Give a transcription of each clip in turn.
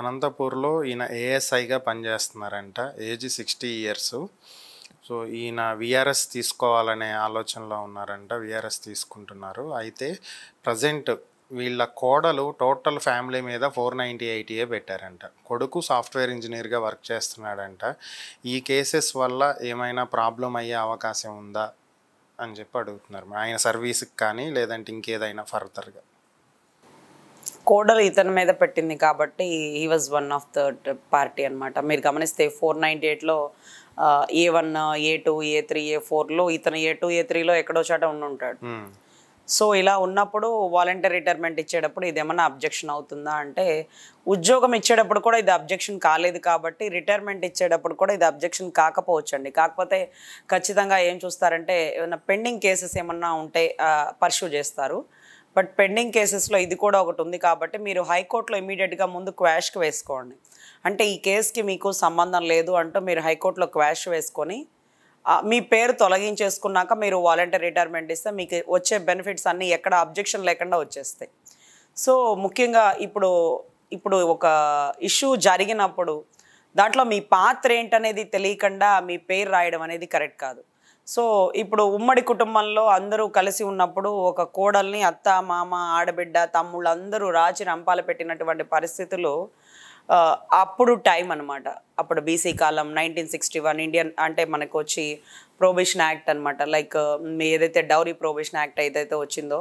అనంతపూర్లో ఈయన ఏఎస్ఐగా పనిచేస్తున్నారంట ఏజ్ సిక్స్టీ ఇయర్స్ సో ఈయన విఆర్ఎస్ తీసుకోవాలనే ఆలోచనలో ఉన్నారంట విఆర్ఎస్ తీసుకుంటున్నారు అయితే ప్రజెంట్ వీళ్ళ కోడలు టోటల్ ఫ్యామిలీ మీద ఫోర్ నైంటీ ఎయిటీఏ పెట్టారంట కొడుకు సాఫ్ట్వేర్ ఇంజనీర్గా వర్క్ చేస్తున్నాడంట ఈ కేసెస్ వల్ల ఏమైనా ప్రాబ్లం అయ్యే అవకాశం ఉందా అని చెప్పి అడుగుతున్నారు ఆయన సర్వీస్కి కానీ లేదంటే ఇంకేదైనా ఫర్దర్గా కోడలు ఇతని మీద పెట్టింది కాబట్టి he was one of the party అనమాట మీరు గమనిస్తే ఫోర్ నైంటీ ఎయిట్లో A one A two A three A ఫోర్లో ఇతను ఏ టూ ఏ త్రీలో ఎక్కడో చోట ఉంటాడు hmm. సో ఇలా ఉన్నప్పుడు వాలంటీర్ రిటైర్మెంట్ ఇచ్చేటప్పుడు ఇదేమన్నా అబ్జెక్షన్ అవుతుందా అంటే ఉద్యోగం ఇచ్చేటప్పుడు కూడా ఇది అబ్జెక్షన్ కాలేదు కాబట్టి రిటైర్మెంట్ ఇచ్చేటప్పుడు కూడా ఇది అబ్జెక్షన్ కాకపోవచ్చు అండి కాకపోతే ఖచ్చితంగా ఏం చూస్తారంటే ఏమైనా పెండింగ్ కేసెస్ ఏమన్నా ఉంటే పర్ష్యూ చేస్తారు బట్ పెండింగ్ కేసెస్లో ఇది కూడా ఒకటి ఉంది కాబట్టి మీరు హైకోర్టులో ఇమీడియట్గా ముందు క్వాష్కి వేసుకోండి అంటే ఈ కేసుకి మీకు సంబంధం లేదు అంటూ మీరు హైకోర్టులో క్వాష్ వేసుకొని మీ పేరు తొలగించేసుకున్నాక మీరు వాలంటీర్ రిటైర్మెంట్ ఇస్తే మీకు వచ్చే బెనిఫిట్స్ అన్నీ ఎక్కడ అబ్జెక్షన్ లేకుండా వచ్చేస్తాయి సో ముఖ్యంగా ఇప్పుడు ఇప్పుడు ఒక ఇష్యూ జరిగినప్పుడు దాంట్లో మీ పాత్ర ఏంటనేది తెలియకుండా మీ పేరు రాయడం అనేది కరెక్ట్ కాదు సో ఇప్పుడు ఉమ్మడి కుటుంబంలో అందరూ కలిసి ఉన్నప్పుడు ఒక కోడల్ని అత్త మామ ఆడబిడ్డ తమ్ముళ్ళు అందరూ రాచి రంపాలు పెట్టినటువంటి పరిస్థితులు అప్పుడు టైం అనమాట అప్పుడు బీసీ కాలం నైన్టీన్ సిక్స్టీ వన్ ఇండియన్ అంటే మనకు వచ్చి ప్రొబేషన్ యాక్ట్ అనమాట లైక్ ఏదైతే డౌరీ ప్రొబిషన్ యాక్ట్ ఏదైతే వచ్చిందో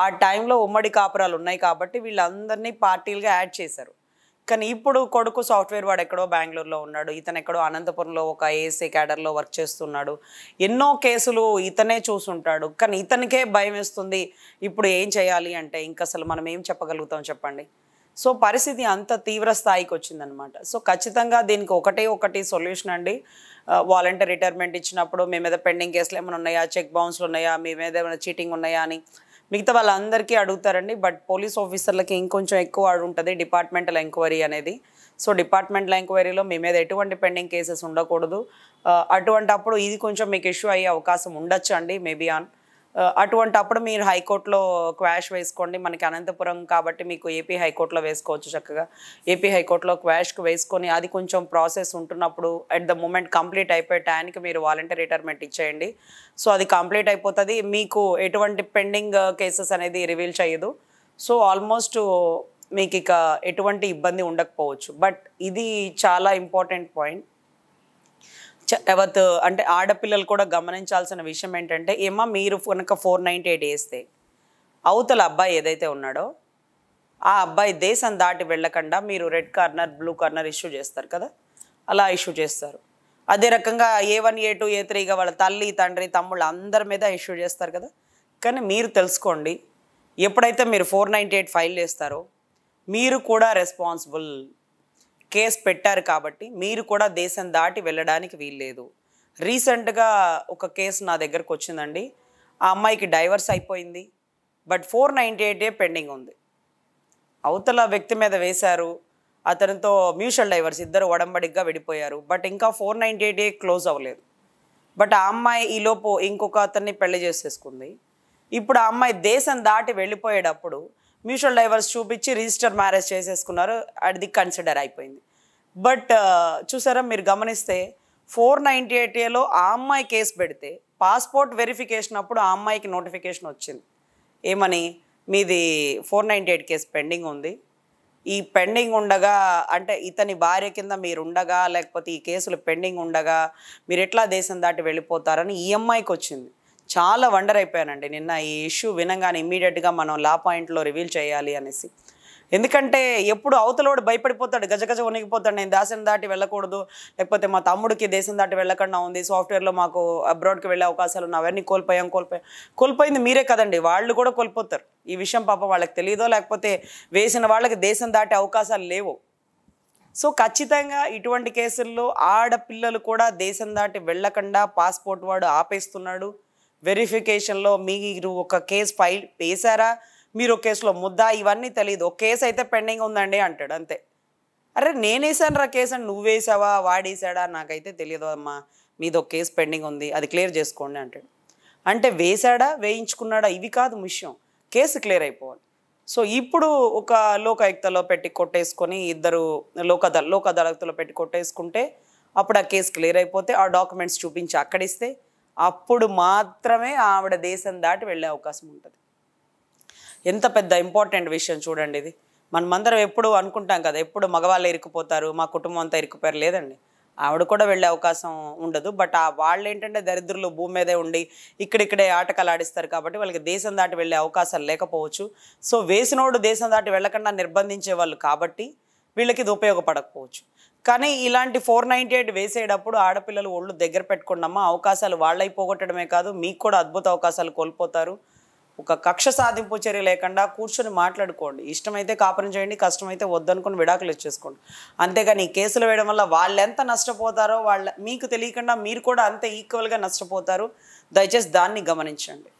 ఆ టైంలో ఉమ్మడి కాపురాలు ఉన్నాయి కాబట్టి వీళ్ళందరినీ పార్టీలుగా యాడ్ చేశారు కానీ ఇప్పుడు కొడుకు సాఫ్ట్వేర్ వాడు ఎక్కడో బెంగళూరులో ఉన్నాడు ఇతను ఎక్కడో అనంతపురంలో ఒక ఏఎస్సీ క్యాడర్లో వర్క్ చేస్తున్నాడు ఎన్నో కేసులు ఇతనే చూసుంటాడు కానీ ఇతనికే భయం వేస్తుంది ఇప్పుడు ఏం చేయాలి అంటే ఇంకా అసలు మనం ఏం చెప్పగలుగుతాం చెప్పండి సో పరిస్థితి అంత తీవ్ర స్థాయికి వచ్చిందనమాట సో ఖచ్చితంగా దీనికి ఒకటే ఒకటి సొల్యూషన్ అండి వాలంటీర్ రిటైర్మెంట్ ఇచ్చినప్పుడు మీ మీద పెండింగ్ కేసులు ఏమైనా ఉన్నాయా చెక్ బౌన్స్లు ఉన్నాయా మీ మీద ఏమైనా చీటింగ్ ఉన్నాయా అని మిగతా వాళ్ళందరికీ అడుగుతారండి బట్ పోలీస్ ఆఫీసర్లకి ఇంకొంచెం ఎక్కువ ఉంటుంది డిపార్ట్మెంటల్ ఎంక్వైరీ అనేది సో డిపార్ట్మెంటల్ ఎంక్వైరీలో మీ మీద ఎటువంటి పెండింగ్ కేసెస్ ఉండకూడదు అటువంటి అప్పుడు ఇది కొంచెం మీకు ఇష్యూ అయ్యే అవకాశం ఉండొచ్చు అండి మేబీ ఆన్ అటువంటి అప్పుడు మీరు హైకోర్టులో క్వాష్ వేసుకోండి మనకి అనంతపురం కాబట్టి మీకు ఏపీ హైకోర్టులో వేసుకోవచ్చు చక్కగా ఏపీ హైకోర్టులో క్వాష్కి వేసుకొని అది కొంచెం ప్రాసెస్ ఉంటున్నప్పుడు అట్ ద మూమెంట్ కంప్లీట్ అయిపోయే టైంకి మీరు వాలంటీర్ రిటైర్మెంట్ ఇచ్చేయండి సో అది కంప్లీట్ అయిపోతుంది మీకు ఎటువంటి పెండింగ్ కేసెస్ అనేది రివీల్ చేయదు సో ఆల్మోస్ట్ మీకు ఇక ఎటువంటి ఇబ్బంది ఉండకపోవచ్చు బట్ ఇది చాలా ఇంపార్టెంట్ పాయింట్ ఎవత్ అంటే ఆడపిల్లలు కూడా గమనించాల్సిన విషయం ఏంటంటే ఏమో మీరు కనుక ఫోర్ నైంటీ ఎయిట్ వేస్తే అవతల అబ్బాయి ఏదైతే ఉన్నాడో ఆ అబ్బాయి దేశం దాటి వెళ్ళకుండా మీరు red corner blue corner issue చేస్తారు కదా అలా ఇష్యూ చేస్తారు అదే రకంగా ఏ వన్ ఏ టూ ఏ త్రీగా వాళ్ళ తల్లి తండ్రి తమ్ముళ్ళు అందరి మీద ఇష్యూ చేస్తారు కదా కానీ మీరు తెలుసుకోండి ఎప్పుడైతే మీరు ఫోర్ నైంటీ ఎయిట్ ఫైల్ చేస్తారో మీరు కూడా రెస్పాన్సిబుల్ కేసు పెట్టారు కాబట్టి మీరు కూడా దేశం దాటి వెళ్ళడానికి వీల్లేదు రీసెంట్గా ఒక కేసు నా దగ్గరకు వచ్చిందండి ఆ అమ్మాయికి డైవర్స్ అయిపోయింది but four ninety eight A pending ఉంది అవతల వ్యక్తి మీద వేశారు అతనితో మ్యూచువల్ డైవర్స్ ఇద్దరు ఒడంబడిగ్గా విడిపోయారు బట్ ఇంకా four ninety eight A close అవ్వలేదు బట్ ఆ అమ్మాయి ఈలోపు ఇంకొక అతన్ని పెళ్లి చేసేసుకుంది ఇప్పుడు ఆ అమ్మాయి దేశం దాటి వెళ్ళిపోయేటప్పుడు మ్యూచువల్ డైవర్స్ చూపించి రిజిస్టర్ మ్యారేజ్ చేసేసుకున్నారు అది కన్సిడర్ అయిపోయింది బట్ చూసారా మీరు గమనిస్తే ఫోర్ నైంటీ ఎయిట్ ఏలో ఆ అమ్మాయి కేసు పెడితే పాస్పోర్ట్ వెరిఫికేషన్ అప్పుడు ఆ అమ్మాయికి నోటిఫికేషన్ వచ్చింది ఏమని మీది four ninety eight case pending ఉంది ఈ పెండింగ్ ఉండగా అంటే ఇతని భార్య కింద మీరు ఉండగా లేకపోతే ఈ కేసులు పెండింగ్ ఉండగా మీరు ఎట్లా దేశం దాటి వెళ్ళిపోతారని ఈ అమ్మాయికి వచ్చింది చాలా వండర్ అయిపోయానండి నిన్న ఈ ఇష్యూ వినంగానే ఇమ్మీడియట్గా మనం లా పాయింట్లో రివీల్ చేయాలి అనేసి ఎందుకంటే ఎప్పుడు అవతలోడు భయపడిపోతాడు గజగజ ఉనిగిపోతాడు నేను దేశం దాటి వెళ్ళకూడదు లేకపోతే మా తమ్ముడికి దేశం దాటి వెళ్ళకుండా ఉంది సాఫ్ట్వేర్లో మాకు అబ్రాడ్కి వెళ్ళే అవకాశాలు ఉన్నా అవన్నీ కోల్పోయాం కోల్పోయాం కోల్పోయింది మీరే కదండి వాళ్ళు కూడా కోల్పోతారు ఈ విషయం పాప వాళ్ళకి తెలియదో లేకపోతే వేసిన వాళ్ళకి దేశం దాటే అవకాశాలు లేవు సో ఖచ్చితంగా ఇటువంటి కేసుల్లో ఆడపిల్లలు కూడా దేశం దాటి వెళ్ళకుండా పాస్పోర్ట్ వాడు ఆపేస్తున్నాడు వెరిఫికేషన్లో మీరు ఒక కేసు ఫైల్ వేశారా మీరు ఒక కేసులో ముద్దా ఇవన్నీ తెలియదు ఒక కేసు అయితే పెండింగ్ ఉందండి అంటాడు అంతే అరే నేనేసాను రా కేసు అని నువ్వేసావా వాడేసాడా నాకైతే తెలియదు అమ్మా మీది ఒక కేసు పెండింగ్ ఉంది అది క్లియర్ చేసుకోండి అంటాడు అంటే వేశాడా వేయించుకున్నాడా ఇవి కాదు విషయం కేసు క్లియర్ అయిపోవాలి సో ఇప్పుడు ఒక లోకాయుక్తలో పెట్టి కొట్టేసుకొని ఇద్దరు లోక లోక అదాలత్లో పెట్టి కొట్టేసుకుంటే అప్పుడు ఆ కేసు క్లియర్ అయిపోతే ఆ డాక్యుమెంట్స్ చూపించి అక్కడిస్తే అప్పుడు మాత్రమే ఆవిడ దేశం దాటి వెళ్ళే అవకాశం ఉంటుంది ఎంత పెద్ద ఇంపార్టెంట్ విషయం చూడండి ఇది మనమందరం ఎప్పుడు అనుకుంటాం కదా ఎప్పుడు మగవాళ్ళు ఇరుక్కుపోతారు మా కుటుంబం అంతా ఇరుక్కుపోయారు లేదండి ఆవిడ కూడా వెళ్ళే అవకాశం ఉండదు బట్ ఆ వాళ్ళు ఏంటంటే దరిద్రులు భూమి మీదే ఉండి ఇక్కడిక్కడే ఆటకాలు ఆడిస్తారు కాబట్టి వాళ్ళకి దేశం దాటి వెళ్ళే అవకాశాలు లేకపోవచ్చు సో వేసినోడు దేశం దాటి వెళ్ళకుండా నిర్బంధించే వాళ్ళు కాబట్టి వీళ్ళకి ఇది ఉపయోగపడకపోవచ్చు కానీ ఇలాంటి ఫోర్ నైంటీ ఎయిట్ వేసేటప్పుడు ఆడపిల్లలు ఒళ్ళు దగ్గర పెట్టుకుండమ్మా అవకాశాలు వాళ్ళై పోగొట్టడమే కాదు మీకు కూడా అద్భుత అవకాశాలు కోల్పోతారు ఒక కక్ష సాధింపు చర్య లేకుండా కూర్చొని మాట్లాడుకోండి ఇష్టమైతే కాపురం చేయండి కష్టమైతే వద్దనుకుని విడాకులు ఇచ్చేసుకోండి అంతేగాని ఈ కేసులు వేయడం వల్ల వాళ్ళు ఎంత నష్టపోతారో వాళ్ళ మీకు తెలియకుండా మీరు కూడా అంత ఈక్వల్గా నష్టపోతారు దయచేసి దాన్ని గమనించండి